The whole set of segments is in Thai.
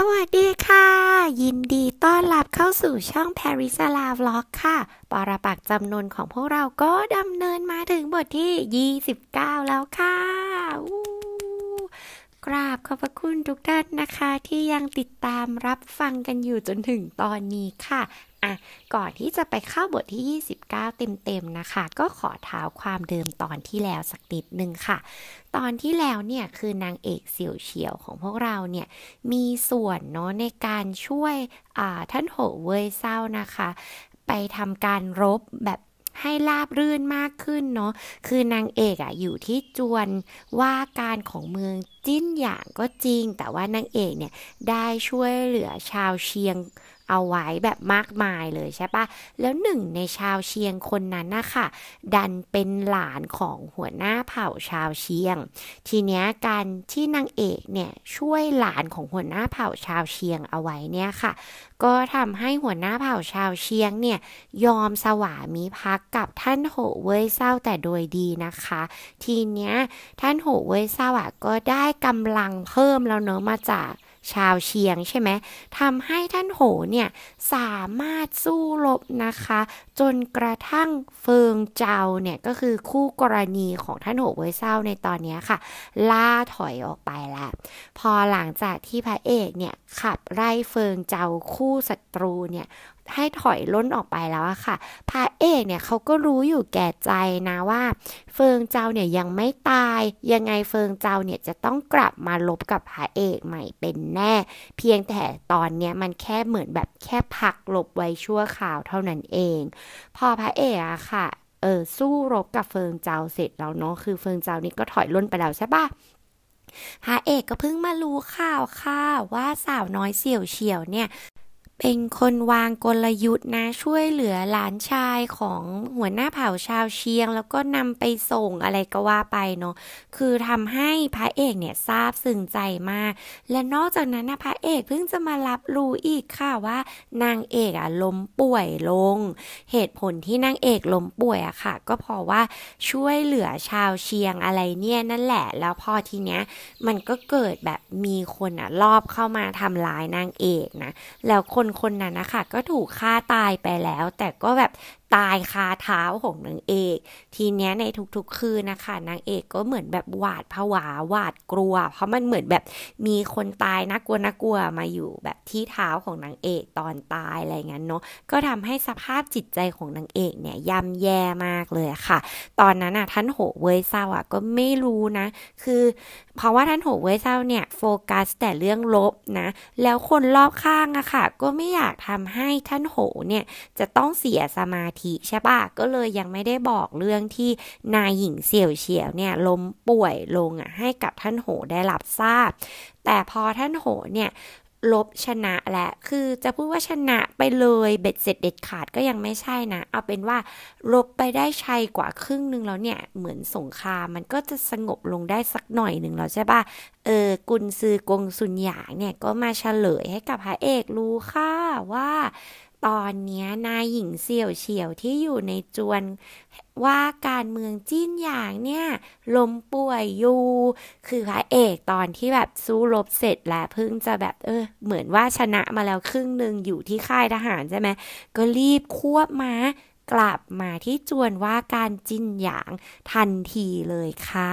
สวัสดีค่ะ ยินดีต้อนรับเข้าสู่ช่อง Paris l a v l o g ค่ะ ปรปักจำนวนของพวกเราก็ดำเนินมาถึงบทที่29 แล้วค่ะกราบขอบพระคุณทุกท่านนะคะ ที่ยังติดตามรับฟังกันอยู่จนถึงตอนนี้ค่ะอ่ะก่อนที่จะไปเข้าบทที่ 29 เต็มๆ นะคะ ก็ขอท้าวความเดิมตอนที่แล้วสักนิดนึงค่ะ ตอนที่แล้วเนี่ยคือนางเอกเสี่ยวเฉียวของพวกเราเนี่ย มีส่วนเนาะในการช่วยท่านโหเว่ยเศร้านะคะ ไปทำการรบแบบให้ลาบรื่นมากขึ้นเนาะ คือนางเอกอะอยู่ที่จวนว่าการของเมืองจิ้นอย่างก็จริง แต่ว่านางเอกเนี่ยได้ช่วยเหลือชาวเชียงเอาไว้แบบมากมายเลยใช่ปะแล้วหนึ่งในชาวเชียงคนนั้นนะคะ ดันเป็นหลานของหัวหน้าเผ่าชาวเชียง ทีเนี้ยการที่นางเอกเนี่ยช่วยหลานของหัวหน้าเผ่าชาวเชียงเอาไว้เนี่ยค่ะ ก็ทำให้หัวหน้าเผ่าชาวเชียงเนี่ยยอมสวามีพักกับท่านโหเว่ยเศร้าแต่โดยดีนะคะ ทีเนี้ยท่านโหเว่ยเศร้าอ่ะก็ได้กำลังเพิ่มแล้วเนอะมาจากชาวเชียงใช่ไหม ทำให้ท่านโหเนี่ยสามารถสู้รบนะคะ จนกระทั่งเฟิงเจ้าเนี่ยก็คือคู่กรณีของท่านโหเวยเศร้าในตอนนี้ค่ะ ล่าถอยออกไปแล้ว พอหลังจากที่พระเอกเนี่ยขับไล่เฟิงเจ้าคู่ศัตรูเนี่ยให้ถอยล้นออกไปแล้วอะค่ะ พระเอกเนี่ยเขาก็รู้อยู่แก่ใจนะว่า เฟิงเจ้าเนี่ยยังไม่ตาย ยังไงเฟิงเจ้าเนี่ยจะต้องกลับมาลบกับพระเอกใหม่เป็นแน่ เพียงแต่ตอนเนี้ยมันแค่เหมือนแบบแค่พักลบไว้ชั่วข่าวเท่านั้นเอง พอพระเอกอะค่ะเออสู้รบกับเฟิงเจ้าเสร็จแล้วเนาะคือเฟิงเจ้านี่ก็ถอยล้นไปแล้วใช่ปะพระเอกก็เพิ่งมารู้ข่าวค่ะว่าสาวน้อยเสี่ยวเฉียวเนี่ยเป็นคนวางกลยุทธ์นะช่วยเหลือหลานชายของหัวหน้าเผ่าชาวเชียงแล้วก็นำไปส่งอะไรก็ว่าไปเนาะคือทำให้พระเอกเนี่ยซาบซึ้งใจมาก และนอกจากนั้นนะพระเอกเพิ่งจะมารับรู้อีกค่ะว่านางเอกอะล้มป่วยลง เหตุผลที่นางเอกล้มป่วยอะค่ะ ก็เพราะว่าช่วยเหลือชาวเชียงอะไรเนี่ยนั่นแหละ แล้วพอทีเนี้ยมันก็เกิดแบบมีคนอะรอบเข้ามาทำร้ายนางเอกนะ แล้วคนคนคนนั้นนะคะก็ถูกฆ่าตายไปแล้วแต่ก็แบบตายคาเท้าของนางเอกทีเนี้ยในทุกๆคืนนะคะนางเอกก็เหมือนแบบหวาดผวาหวาดกลัว เพราะมันเหมือนแบบมีคนตายน่ากลัวน่ากลัวมาอยู่แบบที่เท้าของนางเอก ตอนตายอะไรเงี้ยเนาะก็ทำให้สภาพจิตใจของนางเอกเนี่ยย่ำแย่มากเลยค่ะ ตอนนั้นอ่ะท่านโหเวยเศร้าอ่ะก็ไม่รู้นะคือเพราะว่าท่านโหเวยเศร้าเนี่ยโฟกัสแต่เรื่องลบนะแล้วคนรอบข้างอะค่ะก็ไม่อยากทำให้ท่านโหเนี่ยจะต้องเสียสมาธิใช่ปะก็เลยยังไม่ได้บอกเรื่องที่นายหญิงเสี่ยวเฉียว เนี่ยล้มป่วยลงอ่ะให้กับท่านโหได้รับทราบ แต่พอท่านโหเนี่ยลบชนะและ คือจะพูดว่าชนะไปเลยเบ็ดเสร็จเด็ดขาดก็ยังไม่ใช่นะ เอาเป็นว่าลบไปได้ชัยกว่าครึ่งหนึ่งแล้วเนี่ย เหมือนสงครามมันก็จะสงบลงได้สักหน่อยหนึ่งแล้วใช่ปะเออ กุนซือกงสุนหยางเนี่ย ก็มาเฉลยให้กับพระเอกรู้ค่ะว่าตอนนี้นายหญิงเสี่ยวเฉียวที่อยู่ในจวน ว่าการเมืองจิ้นอย่างเนี่ย ลมป่วยอยู่ คือพระเอกตอนที่แบบสู้รบเสร็จแล้วเพิ่งจะแบบเออเหมือนว่าชนะมาแล้วครึ่งหนึ่งอยู่ที่ค่ายทหารใช่ไหม ก็รีบควบมากลับมาที่จวนว่าการจินหยางทันทีเลยค่ะ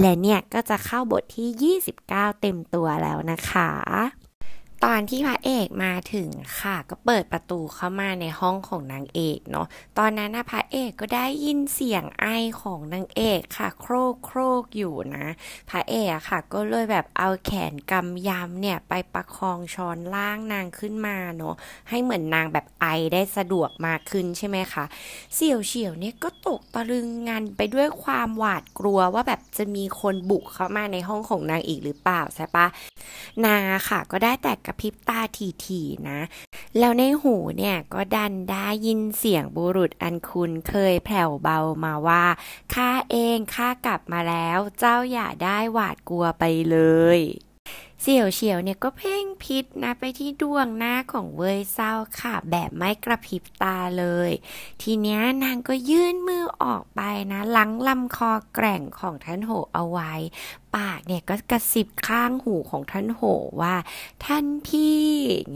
และเนี่ยก็จะเข้าบทที่ 29 เต็มตัวแล้วนะคะตอนที่พระเอกมาถึงค่ะก็เปิดประตูเข้ามาในห้องของนางเอกเนาะตอนนั้นนะพระเอกก็ได้ยินเสียงไอของนางเอกค่ะโครกโครกอยู่นะ พระเอกค่ะก็เลยแบบเอาแขนกำยำเนี่ยไปประคองช้อนล่างนางขึ้นมาเนาะให้เหมือนนางแบบไอได้สะดวกมากขึ้นใช่ไหมคะเสี่ยวเฉียวเนี่ยก็ตกตะลึงงันไปด้วยความหวาดกลัวว่าแบบจะมีคนบุกเข้ามาในห้องของนางอีกหรือเปล่าใช่ปะนาค่ะก็ได้แต่กระพริบตาทีๆนะ แล้วในหูเนี่ยก็ ดัน ได้ ยินเสียงบุรุษอันคุณเคยแผ่ว เบามาว่าข้าเองข้ากลับมาแล้วเจ้าอย่าได้ หวาดกลัวไปเลยเสี่ยวเฉียวเนี่ยก็เพ่งพิษนะไปที่ดวงหน้าของเวยเศร้าค่ะ แบบไม่กระพริบตาเลย ทีเนี้ยนางก็ยื่นมือออกไปนะลังลำคอแกร่งของท่านโหเอาไว้ปากเนี่ยก็กระสิบข้างหูของท่านโหว่าท่านพี่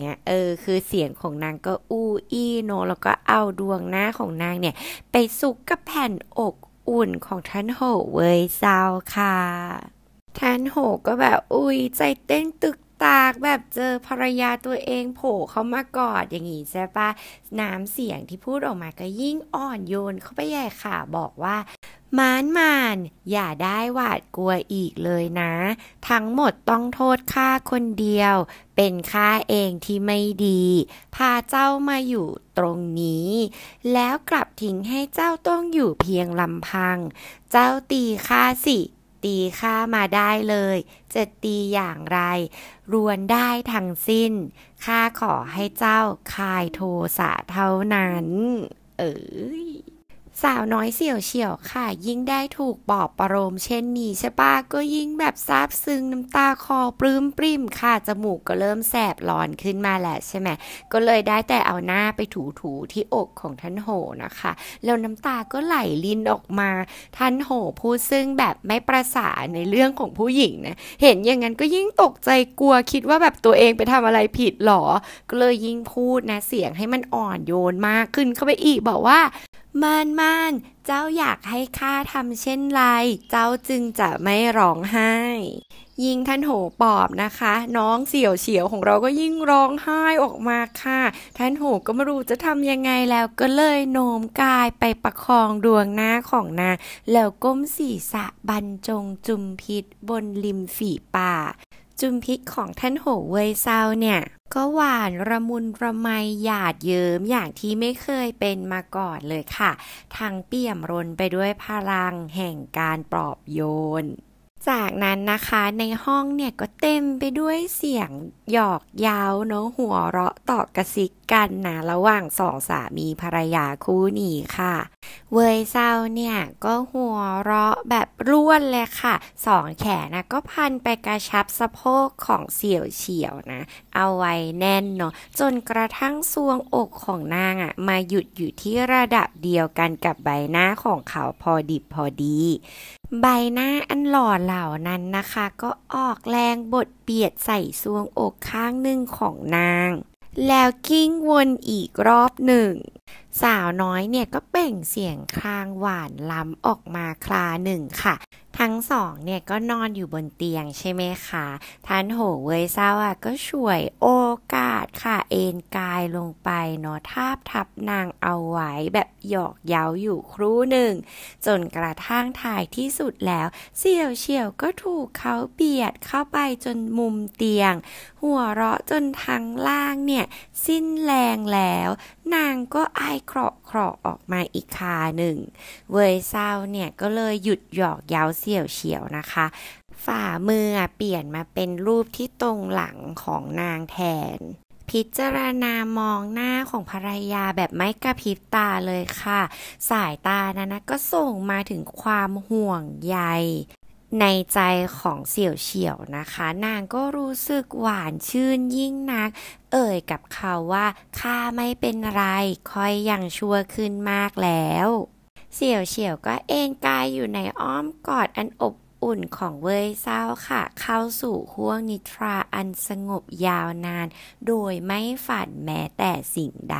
เงี้ยเออ คือเสียงของนางก็อูอีโน แล้วก็เอาดวงหน้าของนางเนี่ย ไปสุกกับแผ่นอกอุ่นของท่านโหเวยเศร้าค่ะแทนโหก็แบบอุ้ยใจเต้นตึกตากแบบเจอภรรยาตัวเอง โผล่เข้ามากอด อย่างงี้ใช่ปะน้ำเสียงที่พูดออกมาก็ยิ่งอ่อนโยน เข้าไปใหญ่ค่ะ บอกว่ามานมานอย่าได้หวาดกลัวอีกเลยนะ ทั้งหมดต้องโทษข้าคนเดียว เป็นข้าเองที่ไม่ดี พาเจ้ามาอยู่ตรงนี้ แล้วกลับทิ้งให้เจ้าต้องอยู่เพียงลำพัง เจ้าตีข้าสิตีค่ามาได้เลย จะตีอย่างไร รวนได้ทั้งสิ้นข้าขอให้เจ้าคายโทสะเท่านั้น เอ้ยสาวน้อยเสี่ยวเฉียวค่ะ ยิ่งได้ถูกบอบประโลมเช่นนี้ใช่ปะก็ยิ่งแบบซาบซึ้งน้ำตาคอปลื้มปริมค่ะ จมูกก็เริ่มแสบร้อนขึ้นมาแหละใช่ไหมก็เลยได้แต่เอาหน้าไปถูๆที่อกของท่านโหนะคะ แล้วน้ำตาก็ไหลลินออกมาท่านโห พูดซึ่งแบบไม่ประสาในเรื่องของผู้หญิงนะ เห็นอย่างนั้นก็ยิ่งตกใจกลัวคิดว่าแบบตัวเองไปทำอะไรผิดหรอ ก็เลยยิ่งพูดนะเสียงให้มันอ่อนโยนมากขึ้นเข้าไปอีกบอกว่ามานมานเจ้าอยากให้ข้าทำเช่นไร เจ้าจึงจะไม่ร้องไห้ ยิงท่านโหปอบนะคะ น้องเสี่ยวเฉียวของเราก็ยิ่งร้องไห้ออกมาค่ะท่านโหก็ไม่รู้จะทำยังไงแล้วก็เลยโน้มกายไปประคองดวงหน้าของนาแล้วก้มศีรษะบรรจง จุมพิษบนริมฝีปากจุมพิษของท่านโหเวยเซาเนี่ยก็หวานระมุนระไมหยาดเยิ้มอย่างที่ไม่เคยเป็นมาก่อนเลยค่ะ ทั้งเปี่ยมรนไปด้วยพลังแห่งการปลอบโยน จากนั้นนะคะในห้องเนี่ย ก็เต็มไปด้วยเสียงหยอกเย้าเนาะหัวเราะต่อกระซิกกันนะระหว่างสองสามีภรรยาคู่ นี้ค่ะ เวยเซาเนี่ย ก็หัวเราะแบบ ร่วนเลยค่ะ สองแขนนะก็พัน ไปกระชับสะโพกของเสี่ยวเฉียว นะ เอาไว้แน่น เนาะจนกระทั่งซวงอกของนางอะ่ะ มาหยุดอยู่ที่ระดับเดียวกันกับใบหน้าของเขาพอดิบพอดี ใบหน้าอันหล่อเหล่านั้นนะคะ ก็ออกแรงบดเบียดใส่ซวงอกข้างหนึ่งของนางแล้วกิ้งวนอีก รอบหนึ่ง สาวน้อยเนี่ย ก็ เป่งเสียงคลางหวาน ล้ำ ออกมาคลาหนึ่งค่ะทั้งสองเนี่ยก็นอนอยู่บนเตียงใช่ไหมคะท่านโหเวยเศาอ่ะก็ช่วยโอกาสค่ะ เอนกายลงไปเนาะทาบทับนางเอาไว้แบบหยอกเย้าอยู่ครู่หนึ่ง จนกระทั่งถ่ายที่สุดแล้ว เสี่ยวเฉียวก็ถูกเขาเบียดเข้าไปจนมุมเตียง หัวเราะจนทั้งล่างเนี่ย สิ้นแรงแล้วนางก็อายเคราะเคราะออกมาอีกคาหนึ่ง เวยเศร้าเนี่ยก็เลยหยุดหยอกเย้าเสี่ยวเฉียวนะคะ ฝ่ามือเปลี่ยนมาเป็นรูปที่ตรงหลังของนางแทน พิจารณามองหน้าของภรรยาแบบไม่กระพริบตาเลยค่ะ สายตานั้นก็ส่งมาถึงความห่วงใยในใจของเสี่ยวเฉียวนะคะ นางก็รู้สึกหวานชื่นยิ่งนัก เอ่ยกับเขาว่าข้าไม่เป็นไรคอยอยังชัวขึ้นมากแล้ว เสี่ยวเฉียวก็เอนกายอยู่ในอ้อมกอดอันอบอุ่นของเว่ยเศร้าค่ะ เข้าสู่ห้วงนิทราอันสงบยาวนาน โดยไม่ฝันแม้แต่สิ่งใด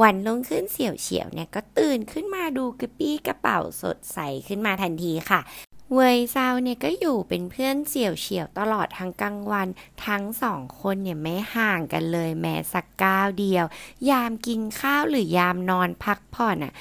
วันลงขึ้นเสี่ยวเฉียวเนี่ยก็ตื่นขึ้นมาดูกระปี้กระเป๋าสดใสขึ้นมาทันทีค่ะเวยเซาเนี่ย ก็อยู่เป็นเพื่อนเสี่ยวเฉียว ตลอดทั้งกลางวันทั้งสองคนเนี่ยไม่ห่างกันเลยแม้สักก้าวเดียว ยามกินข้าวหรือยามนอนพักผ่อนอะ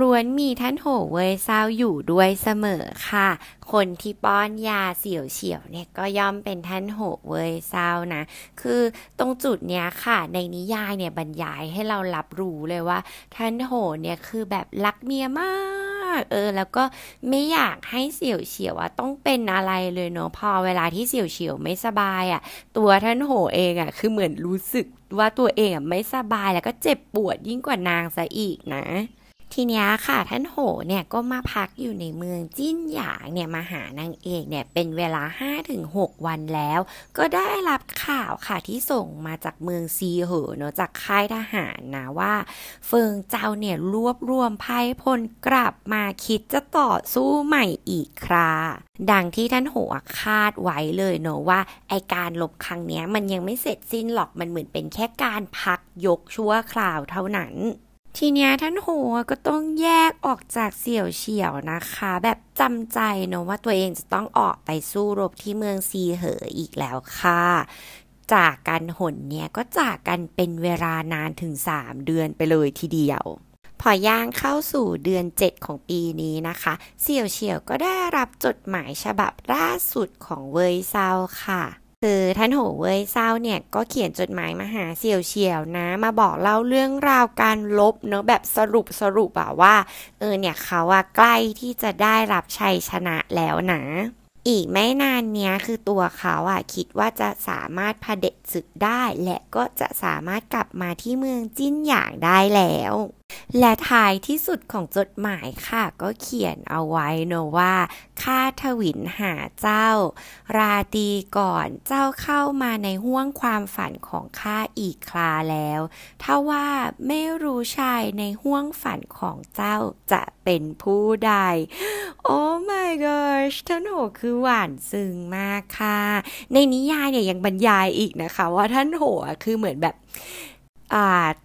ล้วนมีท่านโหเวยเซาอยู่ด้วยเสมอค่ะ คนที่ป้อนยาเสี่ยวเฉียว เนี่ยก็ย่อมเป็นท่านโหเวยเซานะ คือตรงจุดเนี้ยค่ะ ในนิยายเนี่ยบรรยายให้เรารับรู้เลยว่าท่านโหเนี่ยคือแบบรักเมียมากเออแล้วก็ไม่อยากให้เสี่ยวเฉียวอะต้องเป็นอะไรเลยเนาะพอเวลาที่เสี่ยวเฉียวไม่สบายอะตัวท่านโหเองอะ คือเหมือนรู้สึกว่าตัวเองอะไม่สบายแล้วก็เจ็บปวดยิ่งกว่านางซะอีกนะทีนี้ค่ะท่านโหเนี่ยก็มาพักอยู่ในเมืองจิ้นหยางเนี่ยมาหานางเอกเนี่ยเป็นเวลา5-6วันแล้ว ก็ได้รับข่าวค่ะที่ส่งมาจากเมืองซีเหอเนาะจากค่ายทหารนะว่าเฟิงเจ้าเนี่ยรวบรวมภัยพลกลับมาคิดจะต่อสู้ใหม่อีกคราดังที่ท่านโหคาดไว้เลยเนาะว่าไอการลบครั้งเนี้ยมันยังไม่เสร็จสิ้นหรอกมันเหมือนเป็นแค่การพักยกชั่วคราวเท่านั้นทีเนี้ยท่านโหก็ต้องแยกออกจากเสี่ยวเฉียวนะคะ แบบจำใจเนาะว่าตัวเองจะต้องออกไปสู้รบที่เมืองซีเหออีกแล้วค่ะ จากกันหนเนี่ยก็จากกันเป็นเวลานานถึง 3 เดือนไปเลยทีเดียว พอย่างเข้าสู่เดือน 7 ของปีนี้นะคะ เสี่ยวเฉียวก็ได้รับจดหมายฉบับล่าสุดของเวยเซาค่ะคือท่านโหเว่ยเศร้าเนี่ย ก็เขียนจดหมายมาหาเสี่ยวเฉียวนะ มาบอกเล่าเรื่องราวการลบเนอะแบบสรุปสรุปอะว่า เออเนี่ยเขาอะใกล้ที่จะได้รับชัยชนะแล้วนะ อีกไม่นานเนี้ย คือตัวเขาอะคิดว่าจะสามารถพเด็จศึกได้ และก็จะสามารถกลับมาที่เมืองจิ้นหยางได้แล้วและท้ายที่สุดของจดหมายค่ะก็เขียนเอาไว้เนะว่าข้าทวินหาเจ้า ราตีก่อนเจ้าเข้ามาในห้วงความฝันของข้าอีกคลาแล้วถ้าว่าไม่รู้ชายในห้วงฝันของเจ้าจะเป็นผู้ใดโอ้ my gosh ท่านโหคือหวานซึ้งมากค่ะ ในนิยายเนี่ยยังบรรยายอีกนะคะ ว่าท่านโหคือเหมือนแบบ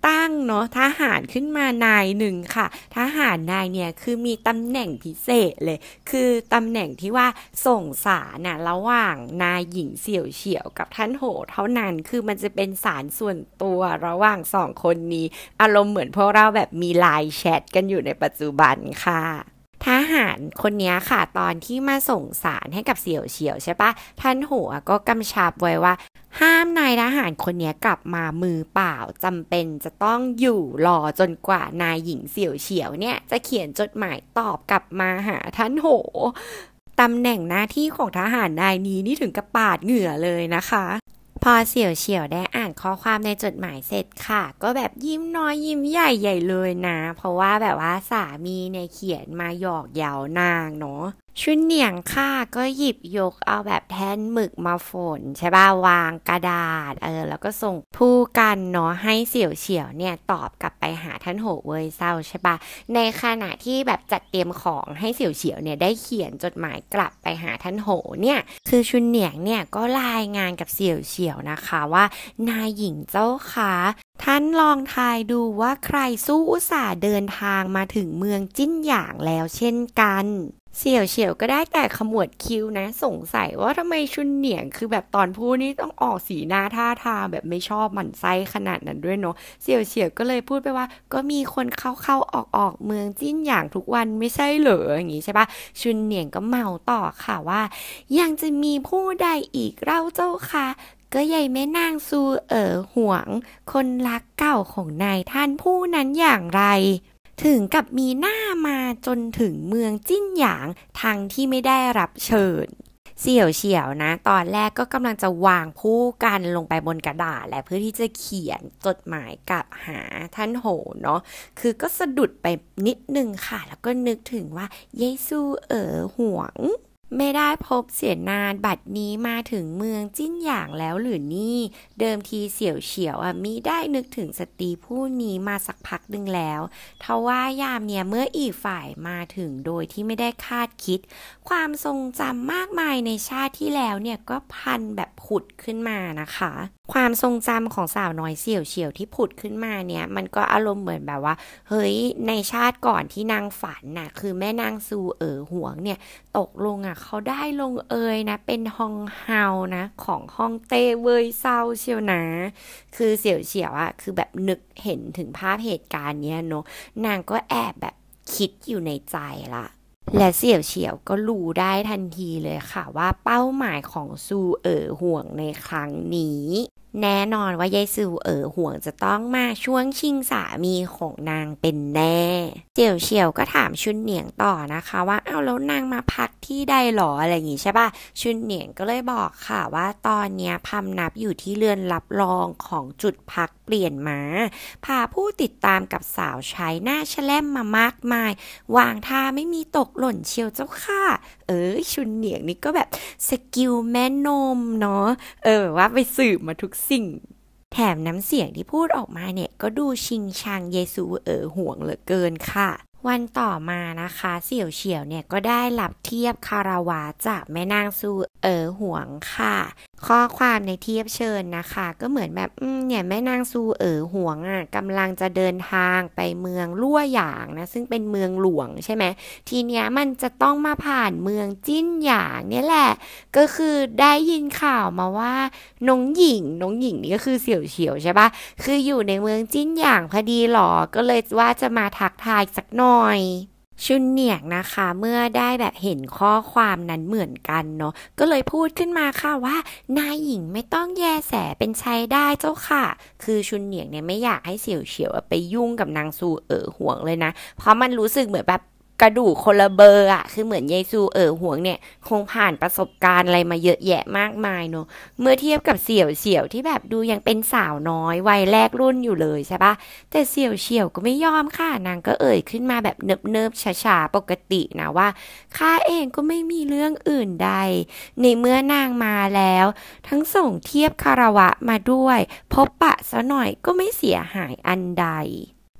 ตั้งเนาะทหารขึ้นมานายหนึ่งค่ะ ทหารนายเนี่ยคือมีตำแหน่งพิเศษเลย คือตำแหน่งที่ว่าส่งสารนะระหว่างนายหญิงเสี่ยวเฉียวกับท่านโห เท่านั้นคือมันจะเป็นสารส่วนตัวระหว่างสองคนนี้ อารมณ์เหมือนพวกเราแบบมีไลน์แชทกันอยู่ในปัจจุบันค่ะทหารคนนี้ค่ะตอนที่มาส่งสารให้กับเสี่ยวเฉียวใช่ปะท่านหัวก็กำชับไว้ว่า ห้ามนายทหารคนนี้กลับมามือเปล่าจำเป็นจะต้องอยู่รอจนกว่านายหญิงเสี่ยวเฉียวเนี่ย จะเขียนจดหมายตอบกลับมาหาท่านโหตำแหน่งหน้าที่ของทหารนายนี้นี่ถึงกับปาดเหงื่อเลยนะคะพอเสี่ยวเฉียวได้อ่านข้อความในจดหมายเสร็จค่ะ ก็แบบยิ้มน้อยยิ้มใหญ่ใหญ่เลยนะ เพราะว่าแบบว่าสามีเนี่ยเขียนมาหยอกเยาวนางเนาะชุนเหนียงข้าก็หยิบยกเอาแบบแท่น หมึกมา ฝนใช่ป่ะวาง กระดาษเออแล้วก็ส่งผู้กันเนาะให้เสี่ยวเฉียวเนี่ยตอบกลับไปหาท่านโหเวยเศร้าใช่ป่ะในขณะที่แบบจัดเตรียมของให้เสี่ยวเฉียวเนี่ยได้เขียนจดหมายกลับไปหาท่านโหเนี่ยคือชุนเหนียงเนี่ยก็รายงานกับเสี่ยวเฉียวนะคะว่า นายหญิงเจ้าขาท่านลองทายดูว่าใครสู้อุตส่าห์เดินทางมาถึงเมืองจิ้นหยางแล้วเช่นกันเสี่ยวเฉียวก็ได้แต่ขมวดคิ้วนะสงสัยว่าทำไมชุนเหนียงคือแบบตอนพูดนี่ต้องออกสีหน้าท่าทางแบบไม่ชอบหมั่นไส้ขนาดนั้นด้วยเนาะเสี่ยวเฉียวก็เลยพูดไปว่า ก็มีคนเข้าๆออกออกเมืองจิ้นอย่างทุกวันไม่ใช่เหรออย่างนี้ใช่ปะชุนเหนียงก็เมาต่อค่ะว่ายังจะมีผู้ใดอีกเล่าเจ้าค่ะ ก็ใหญ่แม่นางซู เอ๋อห่วงคนรักเก่าของนายท่านผู้นั้นอย่างไรถึงกับมีหน้ามาจนถึงเมืองจิ้นหยางทางที่ไม่ได้รับเชิญ เสี่ยวเฉียวนะ ตอนแรกก็กำลังจะวางผู้กันลงไปบนกระดาษและเพื่อที่จะเขียนจดหมายกับหาท่านโหเนาะคือก็สะดุดไปนิดนึงค่ะ แล้วก็นึกถึงว่าเยซูเอ๋อห่วงไม่ได้พบเสียนานบัดนี้มาถึงเมืองจิ้นหยางแล้วหรือนี่ เดิมทีเสี่ยวเฉียวอ่ะมิได้นึกถึงสตรีผู้นี้มาสักพักดนึงแล้วทว่ายามเนี่ยเมื่ออีกฝ่ายมาถึงโดยที่ไม่ได้คาดคิด ความทรงจำมากมายในชาติที่แล้วเนี่ยก็พันแบบผุดขึ้นมานะคะความทรงจำของสาวน้อยเสี่ยวเฉียวที่ผุดขึ้นมาเนี่ยมันก็อารมณ์เหมือนแบบว่า เฮ้ยในชาติก่อนที่นางฝันน่ะ คือแม่นางซูเอ๋อหวงเนี่ย ตกลงอ่ะเขาได้ลงเอยนะ เป็นฮองเฮานะ ของฮองเต้เวยเศร้าเชียวนะคือเสี่ยวเฉียวอ่ะคือแบบนึกเห็นถึงภาพเหตุการณ์เนี้ยเนาะนางก็แอบแบบคิดอยู่ในใจละและเสี่ยวเฉียวก็รู้ได้ทันทีเลยค่ะว่าเป้าหมายของซูเอ๋อห่วงในครั้งนี้แน่นอนว่ายายซูเอ๋อห่วงจะต้องมาช่วงชิงสามีของนางเป็นแน่ เจียวเฉียวก็ถามชุนเหนียงต่อนะคะว่าเอ้าแล้วนางมาพักที่ใดหรออะไรอย่างงี้ใช่ปะชุนเหนียงก็เลยบอกค่ะว่าตอนเนี้ยพำนับอยู่ที่เรือนรับรองของจุดพักเปลี่ยนมา พาผู้ติดตามกับสาวใช้หน้าแฉลมมามากมาย วางท่าไม่มีตก หล่นเชียวเจ้าค่ะ เออชุนเหนียงนี่ก็แบบสกิลแม่นมเนาะเออว่าไปสืบมาทุกสิ่งแถมน้ำเสียงที่พูดออกมาเนี่ย ก็ดูชิงชังเยซูเอ๋อห่วงเหลือเกินค่ะ วันต่อมานะคะ เสี่ยวเฉียวเนี่ยก็ได้หลับเทียบคาราวาจากแม่นางซูเอ๋อห่วงค่ะข้อความในเทียบเชิญนะคะก็เหมือนแบบเนี่ยแม่นางซูเอ๋อห่วงอ่ะกำลังจะเดินทางไปเมืองลั่วหยางนะ ซึ่งเป็นเมืองหลวงใช่ไหม ทีเนี้ยมันจะต้องมาผ่านเมืองจิ้นหยาง เนี่ยแหละก็คือได้ยินข่าวมาว่าน้องหญิงน้องหญิงนี่ก็คือเสี่ยวเฉียวใช่ปะคืออยู่ในเมืองจิ้นหยางพอดีหรอ ก็เลยว่าจะมาทักทายสักหน่อยชุนเหนียงนะคะเมื่อได้แบบเห็นข้อความนั้นเหมือนกันเนาะก็เลยพูดขึ้นมาค่ะว่า นายหญิงไม่ต้องแยแสเป็นช้ยได้เจ้าค่ะ คือชุนเหนียงเนี่ยไม่อยากให้เสี่ยวเฉียวไปยุ่งกับนางซูเอ๋อห่วงเลยนะ เพราะมันรู้สึกเหมือนแบบกระดูกคนละเบอร์อะคือเหมือนเยซู เออห่วงเนี่ย คงผ่านประสบการณ์อะไรมาเยอะแยะมากมายเนอะเมื่อเทียบกับเสี่ยวเสี่ยว ที่แบบดูยังเป็นสาวน้อย วัยแรกรุ่นอยู่เลยใช่ปะแต่เสี่ยวเสี่ยวก็ไม่ยอมค่ะนางก็เอ่ยขึ้นมาแบบเนิบเนิบช้าๆ ปกตินะว่าข้าเองก็ไม่มีเรื่องอื่นใด ในเมื่อนางมาแล้ว ทั้งส่งเทียบคารวะมาด้วย พบปะซะหน่อยก็ไม่เสียหายอันใด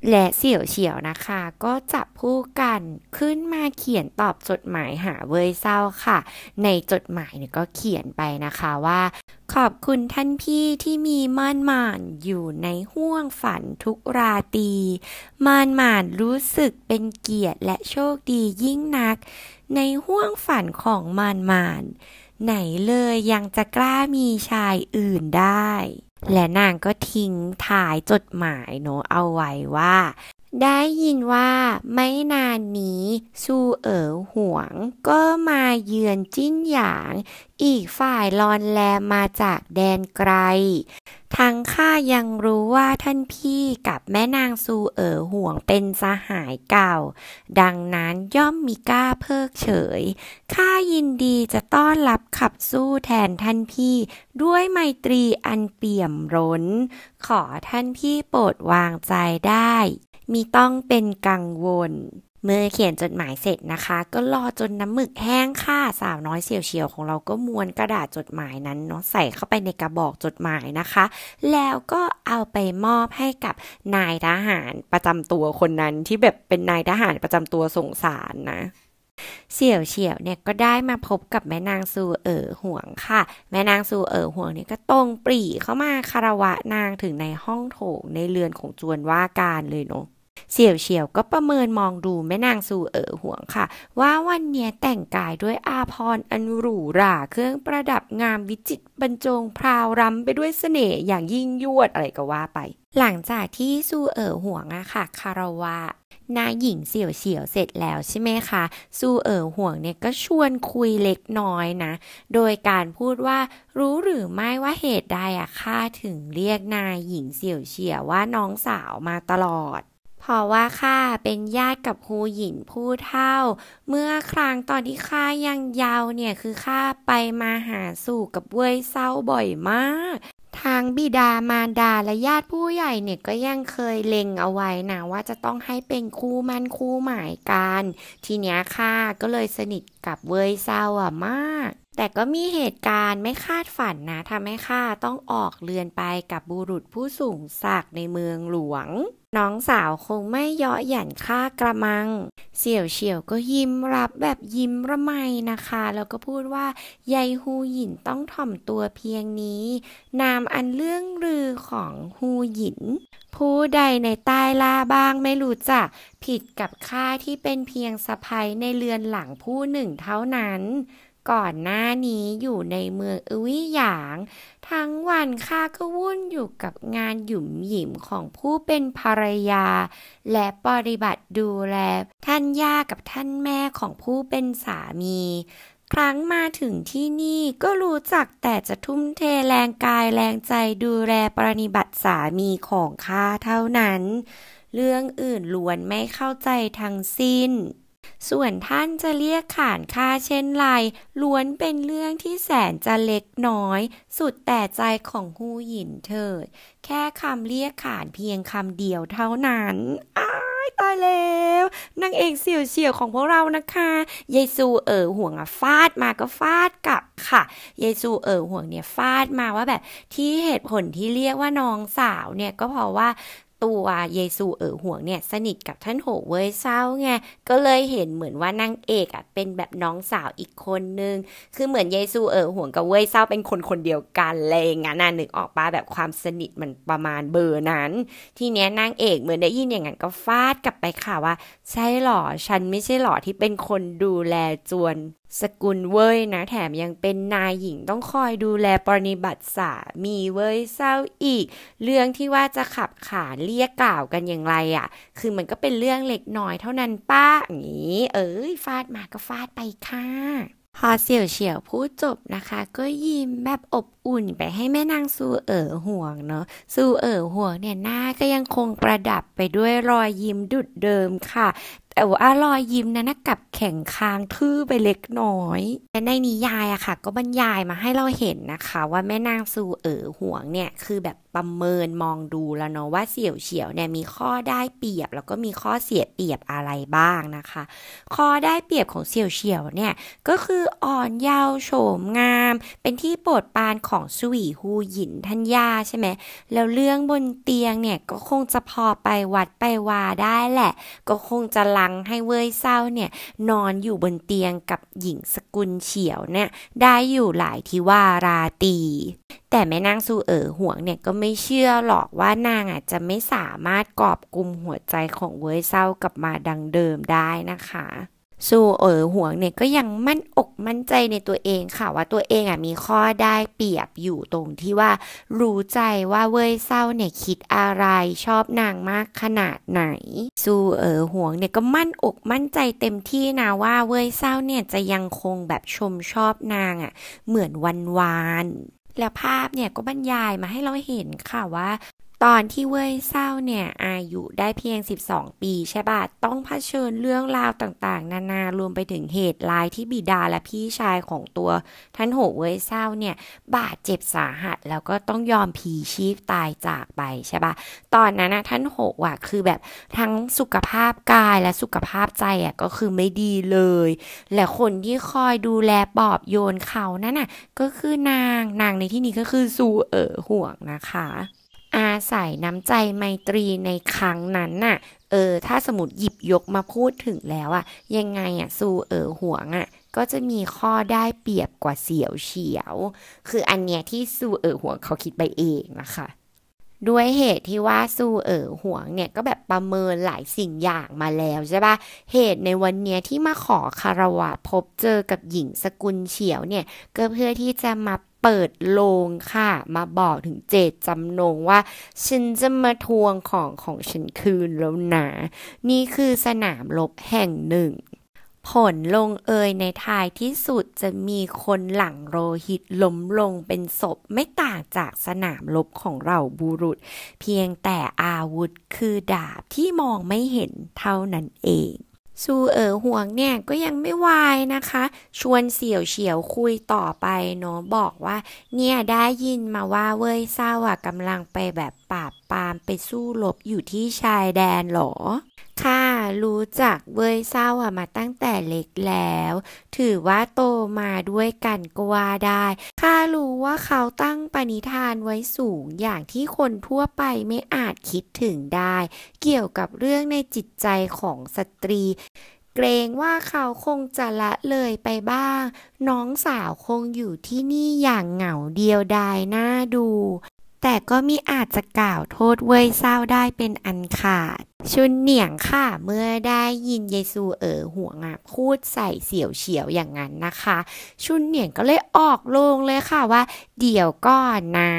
และเสี่ยวเฉียวนะคะก็จับผู้กันขึ้นมาเขียนตอบจดหมายหาเวยเศร้าค่ะ ในจดหมายเนี่ยก็เขียนไปนะคะว่า ขอบคุณท่านพี่ที่มีม่านหมานอยู่ในห้วงฝันทุกราตรีม่านหมานรู้สึกเป็นเกียรติและโชคดียิ่งนัก ในห้วงฝันของม่านหมาน ไหนเลยยังจะกล้ามีชายอื่นได้และนางก็ทิ้งถ่ายจดหมายโนเอาไว้ว่า ได้ยินว่าไม่นานนี้ ซูเอ๋อหวงก็มาเยือนจิ้นหยางอีกฝ่ายลอนแลมาจากแดนไกลทางข้ายังรู้ว่าท่านพี่กับแม่นางซูเอ๋อห่วงเป็นสหายเก่า ดังนั้นย่อมมีกล้าเพิกเฉยข้ายินดีจะต้อนรับขับสู้แทนท่านพี่ ด้วยไมตรีอันเปี่ยมร้น ขอท่านพี่โปรดวางใจได้มีต้องเป็นกังวลเมื่อเขียนจดหมายเสร็จนะคะ ก็รอจนน้ำหมึกแห้งค่ะสาวน้อยเฉียวเฉียวของเราก็ม้วนกระดาษจดหมายนั้น เนาะใส่เข้าไปในกระบอกจดหมายนะคะ แล้วก็เอาไปมอบให้กับนายทหารประจำตัวคนนั้น ที่แบบเป็นนายทหารประจำตัวสงสารนะ เสี่ยวเฉียวเนี่ยก็ได้มาพบกับแม่นางซูเอ๋อห่วงค่ะ แม่นางซูเอ๋อห่วงเนี่ยก็ตรงปรีเข้ามาคารวะนางถึงในห้องโถงในเรือนของจวนว่าการเลยเนาะเสี่ยวเฉียวก็ประเมินมองดูแม่นางสู่เอ๋อห่วงค่ะ ว่าวันเนี้ยแต่งกายด้วยอาพรอันหรูหราเครื่องประดับงามวิจิตรบรรจงพราวรำไปด้วยเสน่ห์อย่างยิ่งยวดอะไรก็ว่าไป หลังจากที่สู่เอ๋อห่วงอะค่ะคาราวานายหญิงเสี่ยวเฉียวเสร็จแล้วใช่ไหมคะซูเอ๋อห่วงเนี่ยก็ชวนคุยเล็กน้อยนะ โดยการพูดว่ารู้หรือไม่ว่าเหตุใดอะข้าถึงเรียกนายหญิงเสี่ยวเฉียวว่าน้องสาวมาตลอดเพราะว่าข้าเป็นญาติกับฮูหยินผู้เท่า เมื่อครั้งตอนที่ข้ายังเยาวเนี่ยคือข้าไปมาหาสู่กับเว่ยเศร้าบ่อยมาก ทางบิดามารดาและญาติผู้ใหญ่เนี่ยก็ยังเคยเล็งเอาไว้นะว่าจะต้องให้เป็นคู่มั่นคู่หมายกัน ทีเนี้ยข้าก็เลยสนิทกับเวยเศร้าอ่ะมากแต่ก็มีเหตุการณ์ไม่คาดฝันนะทำให้ข้าต้องออกเรือนไปกับบุรุษผู้สูงศักดิ์ในเมืองหลวง น้องสาวคงไม่เยาะหยันข้ากระมัง เสี่ยวเฉียวก็ยิ้มรับแบบยิ้มระไมนะคะ แล้วก็พูดว่ายายฮูหยินต้องถ่อมตัวเพียงนี้ นามอันเรื่องลือของฮูหยิน ผู้ใดในใต้ลาบ้างไม่รู้จักผิดกับข้าที่เป็นเพียงสะพายในเรือนหลังผู้หนึ่งเท่านั้นก่อนหน้านี้อยู่ในเมืองอวิหยาง ทั้งวันข้าก็วุ่นอยู่กับงานหยุมหยิมของผู้เป็นภรรยา และปฏิบัติดูแลท่านย่ากับท่านแม่ของผู้เป็นสามี ครั้งมาถึงที่นี่ก็รู้จักแต่จะทุ่มเทแรงกายแรงใจดูแลปริบัติสามีของข้าเท่านั้น เรื่องอื่นล้วนไม่เข้าใจทั้งสิ้นส่วนท่านจะเรียกขานค่าเช่น ไรล้วนเป็นเรื่องที่แสนจะเล็กน้อย สุดแต่ใจของฮูหยินเถิด แค่คำเรียกขานเพียงคำเดียวเท่านั้นอายตายแล้วนางเอกเสี่ยวเฉียวของพวกเรานะคะเยซูเอ๋อห่วงอะฟาดมาก็ฟาดกลับค่ะเยซูเอ๋อห่วงเนี่ยฟาดมาว่าแบบ ที่เหตุผลที่เรียกว่าน้องสาวเนี่ยก็เพราะว่าตัว เยซูเอ๋อห่วงเนี่ยสนิทกับท่านโหเว่ยเศร้าไงก็เลยเห็นเหมือนว่านางเอกอ่ะเป็นแบบน้องสาวอีกคนนึงคือเหมือนเยซูเอ๋อห่วงกับเว่ยเศร้าเป็นคนคนเดียวกันเลยงั้นน่ะนึกออกปะแบบความสนิทมันประมาณเบอร์นั้นทีเนี้ยนางเอกเหมือนได้ยินอย่างนั้นก็ฟาดกลับไปค่ะว่า ใช่หรอฉันไม่ใช่หรอที่เป็นคนดูแลจวนสกุลเว้ยนะแถมยังเป็นนายหญิงต้องคอยดูแลปรนิบัติสามีเว้ยเศร้าอีก เรื่องที่ว่าจะขับขานเรียกกล่าวกันอย่างไรอะ่ะ คือมันก็เป็นเรื่องเล็กน้อยเท่านั้นป้าอย่างนี้ เอ้ยฟาดมาก็ฟาดไปค่ะ พอเสี่ยวเฉียวพูดจบนะคะ ก็ยิ้มแบบอบอุ่นไปให้แม่นางซูเอ๋อห่วงเนาะซูเอ๋อห่วงเนี่ย หน้าก็ยังคงประดับไปด้วยรอยยิ้มดุดเดิมค่ะแต่ว่ารอยยิ้มนั้นกับแข็งค้างทื่อไปเล็กน้อยและในนิยายอะค่ะ ก็บรรยายมาให้เราเห็นนะคะ ว่าแม่นางซูเอ๋อห่วงเนี่ยคือแบบประเมินมองดูแล้วเนาะว่าเสี่ยวเฉียวเนี่ยมีข้อได้เปรียบ แล้วก็มีข้อเสียเปรียบอะไรบ้างนะคะ ข้อได้เปรียบของเสี่ยวเฉียวเนี่ยก็คืออ่อนเยาว์โฉมงาม เป็นที่โปรดปานของสวีฮูหยินทัญญาใช่ไหมแล้วเรื่องบนเตียงเนี่ยก็คงจะพอไปวัดไปวาได้แหละ ก็คงจะลังให้เว้ยเศร้าเนี่ย นอนอยู่บนเตียงกับหญิงสกุลเฉียวเนี่ยได้อยู่หลายที่ว่าราตีแต่แม่นางซูเอ๋อห่วงเนี่ยก็ไม่เชื่อหรอกว่านางอ่ะจะไม่สามารถกอบกลุ่มหัวใจของเว้ยเศร้ากลับมาดังเดิมได้นะคะ ซูเอ๋อห่วงเนี่ยก็ยังมั่นอกมั่นใจในตัวเองค่ะว่าตัวเองอ่ะมีข้อได้เปรียบอยู่ตรงที่ว่า รู้ใจว่าเว้ยเศร้าเนี่ยคิดอะไรชอบนางมากขนาดไหน ซูเอ๋อห่วงเนี่ยก็มั่นอกมั่นใจเต็มที่นะว่าเว้ยเศร้าเนี่ยจะยังคงแบบชมชอบนางอ่ะเหมือนวันวานแล้วภาพเนี่ยก็บรรยายมาให้เราเห็นค่ะว่าตอนที่เว่ยเศร้าเนี่ยอายุได้เพียง 12 ปีใช่ปะต้องเผชิญเรื่องราวต่าง ๆ นานารวมไปถึงเหตุร้ายที่บิดาและพี่ชายของตัวท่านโหเว่ยเศร้าเนี่ย บาดเจ็บสาหัส แล้วก็ต้องยอมผีชีพตายจากไปใช่ปะตอนนั้นนะท่านโหอ่ะคือแบบทั้งสุขภาพกายและสุขภาพใจอ่ะก็คือไม่ดีเลย และคนที่คอยดูแลปอบโยนเขานั่นน่ะก็คือนางนางในที่นี้ก็คือซูเอ๋อห่วงนะคะอาศัยน้ำใจไมตรีในครั้งนั้นน่ะ เออ ถ้าสมมติหยิบยกมาพูดถึงแล้วอะยังไงอะซูเออห่วงอะก็จะมีข้อได้เปรียบกว่าเสียวเฉียว คืออันเนี้ยที่ซูเออห่วงเขาคิดไปเองนะคะ ด้วยเหตุที่ว่าซูเอ๋อห่วงเนี่ยก็แบบประเมินหลายสิ่งอย่างมาแล้วใช่ปะเหตุในวันเนี้ยที่มาขอคารวะพบเจอกับหญิงสกุลเฉียวเนี่ย ก็เพื่อที่จะมาเปิดโลงค่ะมาบอกถึงเจตจำนงว่า ฉันจะมาทวงของของฉันคืนแล้วนะ นี่คือสนามรบแห่งหนึ่ง ผลลงเอยในท้ายที่สุดจะมีคนหลังโรหิตล้มลงเป็นศพไม่ต่างจากสนามรบของเราบุรุษ เพียงแต่อาวุธคือดาบที่มองไม่เห็นเท่านั้นเองซูเอ๋อห่วงเนี่ยก็ยังไม่วายนะคะ ชวนเสี่ยวเฉียวคุยต่อไปเนาะบอกว่าเนี่ยได้ยินมาว่าเว้ยเศร้าอ่ะกำลังไปแบบปราบปามไปสู้รบอยู่ที่ชายแดนหรอค่ะรู้จักเว้ยเศร้าอะมาตั้งแต่เล็กแล้ว ถือว่าโตมาด้วยกันก็ว่าได้ข้ารู้ว่าเขาตั้งปณิธานไว้สูง อย่างที่คนทั่วไปไม่อาจคิดถึงได้ เกี่ยวกับเรื่องในจิตใจของสตรี เกรงว่าเขาคงจะละเลยไปบ้าง น้องสาวคงอยู่ที่นี่อย่างเหงาเดียวดายน่าดูแต่ก็มิอาจจะกล่าวโทษเว่ยเศร้าได้เป็นอันขาด ชุนเหนียงค่ะเมื่อได้ยินเยซูเอ๋อหัวงะพูดใส่เสียวเฉียวอย่างนั้นนะคะ ชุนเหนียงก็เลยออกโลงเลยค่ะว่า เดี๋ยวก่อนนะ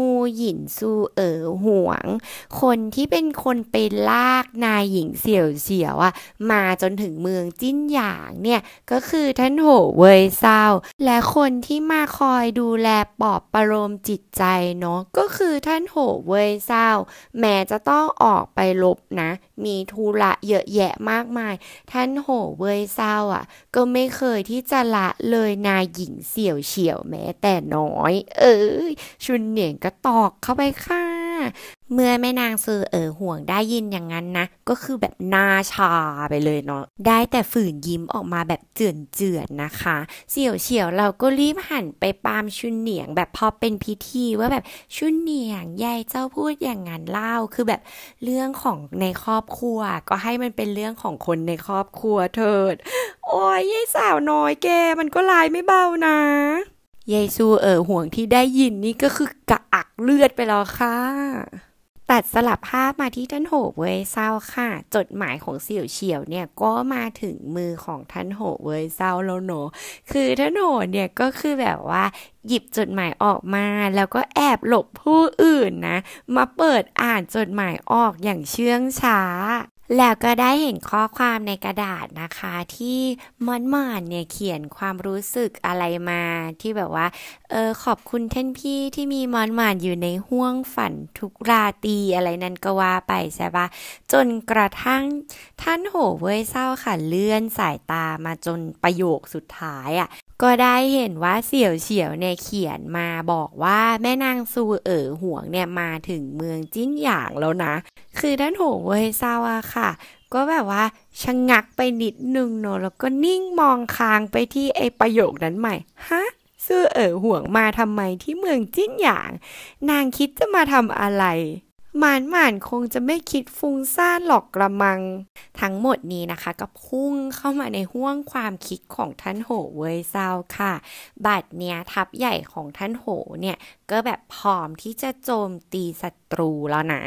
ฮูหยินซูเอ๋อหวง คนที่เป็นคนไปลากนายหญิงเสี่ยวเฉียวอะมาจนถึงเมืองจิ้นหยางเนี่ย ก็คือท่านโหเวยเศร้าและคนที่มา คอยดูแลปลอบประโลมจิตใจ เนาะก็คือท่านโหเวยเศร้า แม้ จะต้องออกไป ลบ นะ มีธุระเยอะแยะมากมาย ท่านโหเวยเศร้าอะก็ไม่เคยที่จะละเลยนายหญิงเสี่ยวเฉียวแม้แต่น้อย เออชุนเหนียงก็็ตอกเข้าไปค่ะ เมื่อแม่นางซือเออห่วงได้ยินอย่างนั้นนะ ก็คือแบบหน้าชาไปเลยเนาะ ได้แต่ฝืนยิ้มออกมาแบบเจือนเจือนนะคะ เสี่ยวเฉียวเราก็รีบหันไปปามชุนเหนียงแบบพอเป็นพิธีว่าแบบชุนเหนียงยายเจ้าพูดอย่างนั้นเล่า คือแบบเรื่องของในครอบครัว ก็ให้มันเป็นเรื่องของคนในครอบครัวเถิด โอ้ยยายสาวน้อยแกมันก็ลายไม่เบานะเยซูเอ๋อห่วงที่ได้ยินนี่ก็คือกระอักเลือดไปแล้วค่ะตัดสลับภาพมาที่ท่านโหบเวยเศร้าค่ะ จดหมายของเสี่ยวเฉียวเนี่ยก็มาถึงมือของท่านโหบเวยเศร้าแล้วโนคือท่านโหเนี่ยก็คือแบบว่า หยิบจดหมายออกมาแล้วก็แอบหลบผู้อื่นนะ มาเปิดอ่านจดหมายออกอย่างเชื่องช้าแล้วก็ได้เห็นข้อความในกระดาษนะคะ ที่มอนมอนเนี่ยเขียนความรู้สึกอะไรมา ที่แบบว่าเออขอบคุณท่านพี่ที่มีมอนมอนอยู่ในห้วงฝันทุกราตรีอะไรนั่นก็ว่าไปใช่ปะจนกระทั่งท่านโหเว้ยเศร้าค่ะเลื่อนสายตามาจนประโยคสุดท้ายอะ่ะก็ได้เห็นว่าเสี่ยวเฉียวเนี่ยเขียนมาบอกว่าแม่นางซูเอ๋อห่วงเนี่ยมาถึงเมืองจิ้นหยางแล้วนะ คือท่านหงเวยเศร้าอะค่ะ ก็แบบว่าชะงงักไปนิดนึงเนาะแล้วก็นิ่งมองค้างไปที่ไอประโยคนั้นใหม่ฮะซูเอ๋อห่วงมาทำไมที่เมืองจิ้นหยาง นางคิดจะมาทำอะไรหมานหมานคงจะไม่คิดฟุ้งซ่านหลอกกระมัง ทั้งหมดนี้นะคะก็พุ่งเข้ามาในห้วงความคิดของท่านโหเวยเซาค่ะ บัดเนี้ยทับใหญ่ของท่านโหเนี่ย ก็แบบพร้อมที่จะโจมตีศัตรูแล้วนะ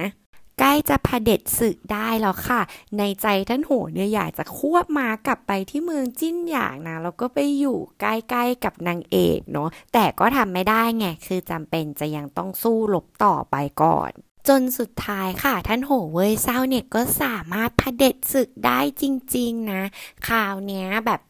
ใกล้จะผดเด็จสึกได้แล้วค่ะ ในใจท่านโหเนี่ยอยากจะควบมากลับไปที่เมืองจิ้นหยางนะแล้วก็ไปอยู่ใกล้ๆกับนางเอกเนาะ แต่ก็ทำไม่ได้ไงคือจำเป็นจะยังต้องสู้ลบต่อไปก่อนจนสุดท้ายค่ะท่านโหเว่ยเศร้าเนี่ยก็สามารถผดเด็จศึกได้จริงๆนะข่าวเนี้ยแบบ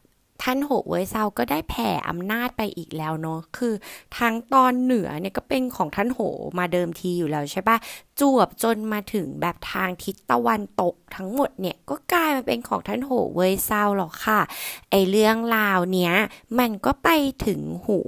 ท่านโหเว่ยเซาก็ได้แผ่อำนาจไปอีกแล้วเนาะคือทางตอนเหนือเนี่ยก็เป็นของท่านโหมาเดิมทีอยู่แล้วใช่ปะจวบจนมาถึงแบบทางทิศตะวันตกทั้งหมดเนี่ยก็กลายมาเป็นของท่านโหเว่ยเซาหรอกค่ะ ไอเรื่องราวเนี้ยมันก็ไปถึงหู